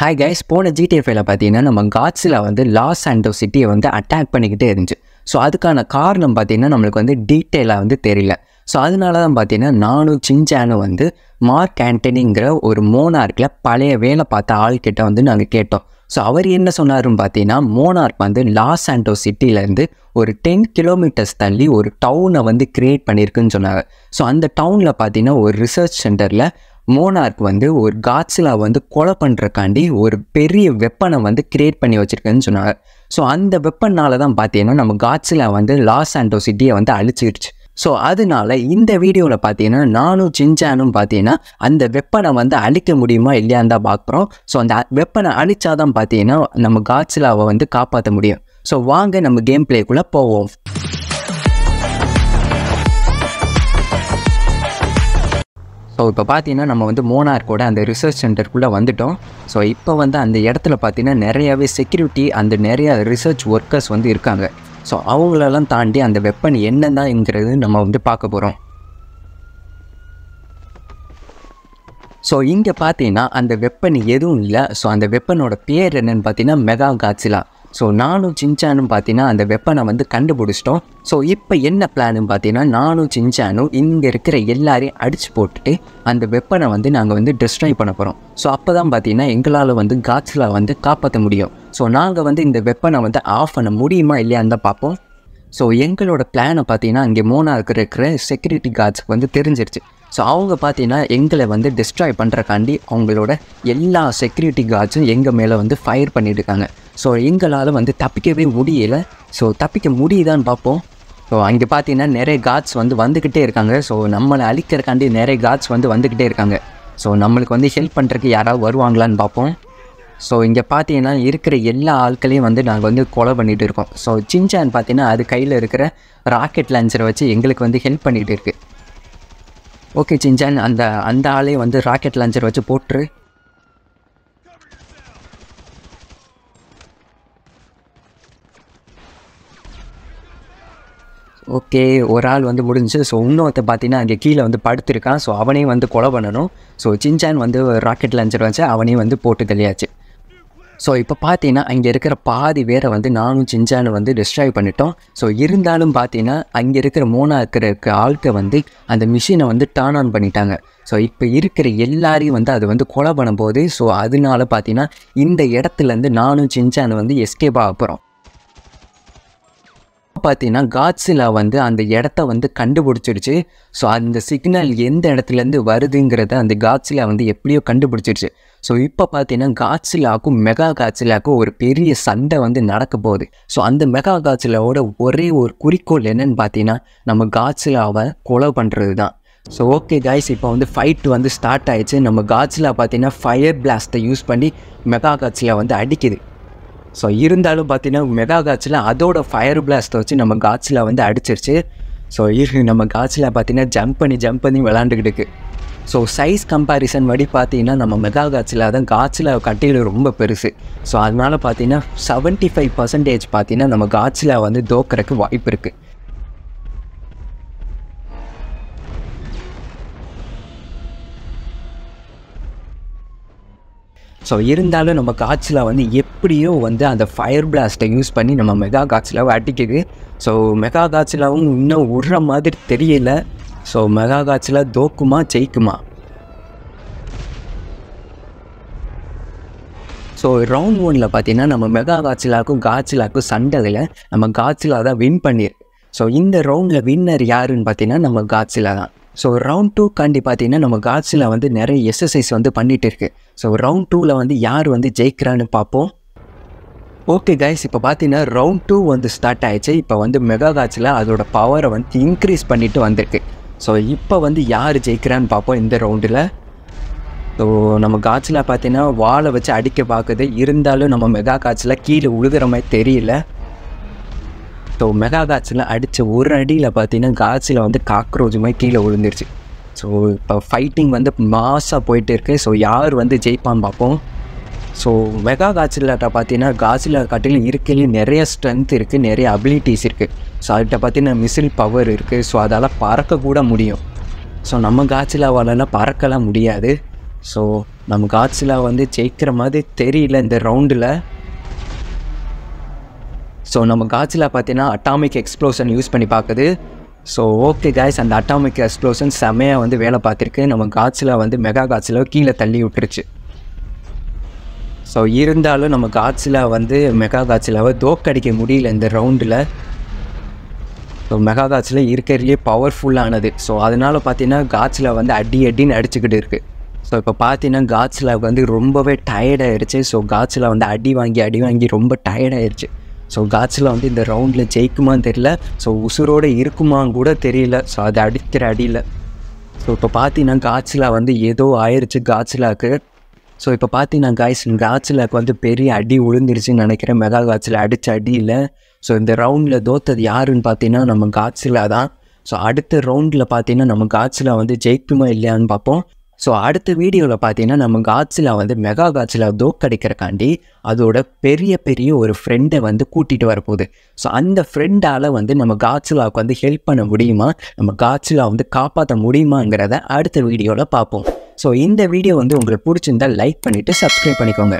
hi guys போன ஜிடிஎஃப் ஃபைவ்ல பார்த்தீங்கன்னா நம்ம காட்ஸில் வந்து லாஸ் ஆண்டோ சிட்டியை வந்து அட்டாக் பண்ணிக்கிட்டே இருந்துச்சு ஸோ அதுக்கான காரணம் பார்த்தீங்கன்னா நம்மளுக்கு வந்து டீட்டெயிலாக வந்து தெரியல ஸோ அதனால தான் பார்த்தீங்கன்னா நானும் சிஞ்சானும் வந்து மார்க் ஆண்டனிங்கிற ஒரு மோனார்க்கில் பழைய வேலை பார்த்த ஆள்கிட்ட வந்து நாங்கள் கேட்டோம் ஸோ அவர் என்ன சொன்னார்ன்னு பார்த்தீங்கன்னா மோனார்க் வந்து லாஸ் ஆண்டோ சிட்டியிலேருந்து ஒரு டென் கிலோமீட்டர்ஸ் தள்ளி ஒரு டவுனை வந்து கிரியேட் பண்ணியிருக்குன்னு சொன்னாங்க ஸோ அந்த டவுனில் பார்த்தீங்கன்னா ஒரு ரிசர்ச் சென்டரில் மோனார்க் வந்து ஒரு காட்சிலா வந்து கொலை பண்ணுறக்காண்டி ஒரு பெரிய வெப்பனை வந்து கிரியேட் பண்ணி வச்சுருக்கேன்னு சொன்னாங்க ஸோ அந்த வெப்பனால தான் பார்த்தீங்கன்னா நம்ம காட்சிலா வந்து லாஸ் ஆண்டோ சிட்டியை வந்து அழிச்சிருச்சு ஸோ அதனால இந்த வீடியோவில் பார்த்தீங்கன்னா நானும் சிஞ்சானும் பார்த்தீங்கன்னா அந்த வெப்பனை வந்து அழிக்க முடியுமா இல்லையான்னு தான் பார்க்குறோம் ஸோ அந்த வெப்பனை அழிச்சாதான் பார்த்தீங்கன்னா நம்ம காட்சிலாவை வந்து காப்பாற்ற முடியும் ஸோ வாங்க நம்ம கேம் பிளேக்குள்ளே போவோம் ஸோ இப்போ பார்த்தீங்கன்னா நம்ம வந்து மோனார்க்கோட அந்த ரிசர்ச் சென்டருக்குள்ளே வந்துட்டோம் ஸோ இப்போ வந்து அந்த இடத்துல பார்த்தீங்கன்னா நிறையாவே செக்யூரிட்டி அந்த நிறையா ரிசர்ச் ஒர்க்கர்ஸ் வந்து இருக்காங்க ஸோ அவங்களெல்லாம் தாண்டி அந்த வெப்பன் என்னதான்ங்கிறது நம்ம வந்து பார்க்க போகிறோம் ஸோ இங்கே பார்த்தீங்கன்னா அந்த வெப்பன் எதுவும் இல்லை ஸோ அந்த வெப்பனோட பேர் என்னென்னு பார்த்தீங்கன்னா மெகா காட்சிலா ஸோ நானும் சின்சானும் பார்த்தீங்கன்னா அந்த வெப்பனை வந்து கண்டுபிடிச்சிட்டோம் ஸோ இப்போ என்ன பிளானு பார்த்தீங்கன்னா நானும் சின்சானும் இங்கே இருக்கிற எல்லாரையும் அடித்து போட்டுட்டு அந்த வெப்பனை வந்து நாங்கள் வந்து டிஸ்ட்ராய் பண்ண போகிறோம் ஸோ அப்போ தான் பார்த்தீங்கன்னா எங்களால் வந்து காட்சில் வந்து காப்பாற்ற முடியும் ஸோ நாங்கள் வந்து இந்த வெப்பனை வந்து ஆஃப் பண்ண முடியுமா இல்லையான்னு தான் பார்ப்போம் ஸோ எங்களோட பிளானை பார்த்தீங்கன்னா இங்கே மூணாருக்கு இருக்கிற செக்யூரிட்டி கார்ட்ஸ்க்கு வந்து தெரிஞ்சிருச்சு ஸோ அவங்க பார்த்தீங்கன்னா எங்களை வந்து டிஸ்ட்ராய் பண்ணுறக்காண்டி அவங்களோட எல்லா செக்யூரிட்டி கார்ட்ஸும் எங்கள் மேலே வந்து ஃபயர் பண்ணியிருக்காங்க ஸோ எங்களால் வந்து தப்பிக்கவே முடியலை ஸோ தப்பிக்க முடியுதான்னு பார்ப்போம் ஸோ அங்கே பார்த்தீங்கன்னா நிறைய கார்ட்ஸ் வந்து வந்துக்கிட்டே இருக்காங்க ஸோ நம்மளை அழிக்கிறக்காண்டி நிறைய கார்ட்ஸ் வந்து வந்துக்கிட்டே இருக்காங்க ஸோ நம்மளுக்கு வந்து ஹெல்ப் பண்ணுறதுக்கு யாராவது வருவாங்களான்னு பார்ப்போம் ஸோ இங்கே பார்த்தீங்கன்னா இருக்கிற எல்லா ஆட்களையும் வந்து நாங்கள் வந்து கொலை பண்ணிகிட்டு இருக்கோம் ஸோ சின்சான் பார்த்தீங்கன்னா அது கையில் இருக்கிற ராக்கெட் லான்ச்சரை வச்சு எங்களுக்கு வந்து ஹெல்ப் பண்ணிகிட்டு இருக்குது ஓகே சின்சான் அந்த அந்த ஆளையும் வந்து ராக்கெட் லான்ச்சர் வச்சு போட்டுரு ஓகே ஒரு ஆள் வந்து முடிஞ்சு ஸோ இன்னொருத்த பார்த்தீங்கன்னா அங்கே கீழே வந்து படுத்திருக்கான் ஸோ அவனையும் வந்து கொலை பண்ணணும் ஸோ சின்சான் வந்து ராக்கெட் லான்ச்சர் வச்சு அவனையும் வந்து போட்டு தெளியாச்சு ஸோ இப்போ பார்த்தீங்கன்னா அங்கே இருக்கிற பாதி வேரை வந்து நானும் சிஞ்சானும் வந்து டிஸ்ட்ராய் பண்ணிட்டோம் ஸோ இருந்தாலும் பார்த்தீங்கன்னா அங்கே இருக்கிற மூணாக இருக்கிற ஆட்கள் வந்து அந்த மிஷினை வந்து டேர்ன் ஆன் பண்ணிட்டாங்க ஸோ இப்போ இருக்கிற எல்லாரையும் வந்து அது வந்து கொலை பண்ணும்போது ஸோ அதனால பார்த்தீங்கன்னா இந்த இடத்துலேருந்து நானும் சிஞ்சானும் வந்து எஸ்கேப் ஆக போகிறோம் பார்த்தீங்கன்னா காட்ஸிலா வந்து அந்த இடத்த வந்து கண்டுபிடிச்சிருச்சு ஸோ அந்த சிக்னல் எந்த இடத்துலேருந்து வருதுங்கிறத அந்த காட்ஸிலா வந்து எப்படியோ கண்டுபிடிச்சிருச்சு ஸோ இப்போ பார்த்தீங்கன்னா காட்சிலாக்கும் மெகா காட்சிலாக்கும் ஒரு பெரிய சண்டை வந்து நடக்க போகுது ஸோ அந்த மெகா காட்சிலாவோட ஒரே ஒரு குறிக்கோள் என்னன்னு பார்த்தீங்கன்னா நம்ம காட்சிலாவை கொலை பண்ணுறது தான் ஸோ ஓகே காய்ஸ் இப்போ வந்து ஃபைட் வந்து ஸ்டார்ட் ஆயிடுச்சு நம்ம காட்சிலா பார்த்தீங்கன்னா ஃபயர் பிளாஸ்ட்டை யூஸ் பண்ணி மெகா காட்சிலா வந்து அடிக்குது ஸோ இருந்தாலும் பார்த்தீங்கன்னா மெகா காட்சிலா அதோட ஃபயர் பிளாஸ்ட்டை வச்சு நம்ம காட்சிலா வந்து அடிச்சிருச்சு ஸோ இரு நம்ம காட்சிலா பார்த்தீங்கன்னா ஜம்ப் பண்ணி ஜம்ப் பண்ணி விளாண்டுக்கிட்டு இருக்குது ஸோ சைஸ் கம்பேரிசன் படி பார்த்தீங்கன்னா நம்ம மெகா காட்சியில் அதான் காட்சியில் கட்டியில் ரொம்ப பெருசு ஸோ அதனால் பார்த்தீங்கன்னா செவன்ட்டி ஃபைவ் பர்சன்டேஜ் பார்த்தீங்கன்னா நம்ம காட்சியில் வந்து தோக்கிறதுக்கு வாய்ப்பு இருக்குது ஸோ இருந்தாலும் நம்ம காட்சியில் வந்து எப்படியோ வந்து அந்த ஃபயர் பிளாஸ்ட்டை யூஸ் பண்ணி நம்ம மெகா காட்சியில் அடிக்குது ஸோ மெகா காட்சிலாவும் இன்னும் விடுற மாதிரி தெரியல ஸோ மெகா காட்சியில் தோக்குமா ஜெயிக்குமா ஸோ ரவுண்ட் ஒனில் பார்த்தீங்கன்னா நம்ம மெகா காட்சிலாக்கும் காட்சிலாக்கும் சண்டையில் நம்ம காட்சிலாக தான் வின் பண்ணியிருக்கு ஸோ இந்த ரவுண்டில் வின்னர் யாருன்னு பார்த்தீங்கன்னா நம்ம காட்சிலா தான் ஸோ ரவுண்ட் டூ காண்டி பார்த்தீங்கன்னா நம்ம காட்சியில் வந்து நிறைய எக்ஸசைஸ் வந்து பண்ணிகிட்டு இருக்கு ஸோ ரவுண்ட் டூவில் வந்து யார் வந்து ஜெயிக்கிறான்னு பார்ப்போம் ஓகே கைஸ் இப்போ பார்த்தீங்கன்னா ரவுண்ட் டூ வந்து ஸ்டார்ட் ஆயிடுச்சு இப்போ வந்து மெகா காட்சியில் அதோட பவரை வந்து இன்க்ரீஸ் பண்ணிட்டு வந்திருக்கு ஸோ இப்போ வந்து யார் ஜெயிக்கிறான்னு பார்ப்போம் இந்த ரவுண்டில் ஸோ நம்ம காட்சில் பார்த்தீங்கன்னா வாழை வச்சு அடிக்க பார்க்குது இருந்தாலும் நம்ம மெகா காட்சில் கீழே உழுதுற மாதிரி தெரியல ஸோ மெகா காட்சில் அடித்த ஒரு அடியில் பார்த்தீங்கன்னா காட்சியில் வந்து காக்ரோஜ் மாதிரி கீழே விழுந்துருச்சு ஸோ இப்போ ஃபைட்டிங் வந்து மாஸாக போயிட்டு இருக்கு ஸோ யார் வந்து ஜெயிப்பான்னு பார்ப்போம் ஸோ மெகா காசில்லாட்ட பார்த்தீங்கன்னா காசில்லா காட்டிலும் இருக்கையிலே நிறைய ஸ்ட்ரென்த் இருக்குது நிறைய அபிலிட்டிஸ் இருக்குது ஸோ அதுகிட்ட பார்த்தீங்கன்னா மிசில் பவர் இருக்குது ஸோ அதால் பறக்கக்கூட முடியும் ஸோ நம்ம காட்சிலாவாலெல்லாம் பறக்கலாம் முடியாது ஸோ நம்ம காசிலா வந்து ஜெயிக்கிற மாதிரி தெரியல இந்த ரவுண்டில் ஸோ நம்ம காட்சில் பார்த்தீங்கன்னா அட்டாமிக் எக்ஸ்ப்ளோஷன் யூஸ் பண்ணி பார்க்குது ஸோ ஓகே காய்ஸ் அந்த அட்டாமிக் எக்ஸ்ப்ளோஷன் செமையாக வந்து வேலை பார்த்துருக்கு நம்ம காட்சில் வந்து மெகா காட்சில் கீழே தள்ளி விட்டுருச்சு ஸோ இருந்தாலும் நம்ம காட்சிலா வந்து மெகா காட்சிலாவை தோக்கடிக்க முடியல இந்த ரவுண்டில் ஸோ மெகா காட்சில் இருக்கிறதுலேயே பவர்ஃபுல்லானது ஸோ அதனால் பார்த்தீங்கன்னா காட்சில் வந்து அடி அடின்னு அடிச்சுக்கிட்டு இருக்குது ஸோ இப்போ பார்த்தீங்கன்னா காட்சிலாவுக்கு வந்து ரொம்பவே டயர்டாயிருச்சு ஸோ காட்சில் வந்து அடி வாங்கி அடி வாங்கி ரொம்ப டயர்டாயிருச்சு ஸோ காட்சில் வந்து இந்த ரவுண்டில் ஜெயிக்குமான்னு தெரியல ஸோ உசுரோடு இருக்குமான்னு கூட தெரியல ஸோ அது அடிக்கிற அடியில் ஸோ இப்போ பார்த்தீங்கன்னா காட்சிலா வந்து ஏதோ ஆயிடுச்சு காட்சிலாவுக்கு ஸோ இப்போ பார்த்தீங்கன்னா காய்ஸ் காய்ச்சலுக்கு வந்து பெரிய அடி விழுந்துருச்சுன்னு நினைக்கிறேன் மெகா காட்சில் அடித்த அடியில் ஸோ இந்த ரவுண்டில் தோத்தது யாருன்னு பார்த்தீங்கன்னா நம்ம காய்ச்சலாக தான் ஸோ அடுத்த ரவுண்டில் பார்த்தீங்கன்னா நம்ம காய்ச்சலா வந்து ஜெயிக்குமா இல்லையான்னு பார்ப்போம் ஸோ அடுத்த வீடியோவில் பார்த்தீங்கன்னா நம்ம காட்சில் வந்து மெகா காட்ஸில் தோக்கடிக்கிறக்காண்டி அதோட பெரிய பெரிய ஒரு ஃப்ரெண்டை வந்து கூட்டிகிட்டு வரப்போகுது ஸோ அந்த ஃப்ரெண்டால் வந்து நம்ம காட்சிலாவுக்கு வந்து ஹெல்ப் பண்ண முடியுமா நம்ம காட்ஸிலா வந்து காப்பாற்ற முடியுமாங்கிறத அடுத்த வீடியோவில் பார்ப்போம் ஸோ இந்த வீடியோ வந்து உங்களுக்கு பிடிச்சிருந்தால் லைக் பண்ணிவிட்டு சப்ஸ்கிரைப் பண்ணிக்கோங்க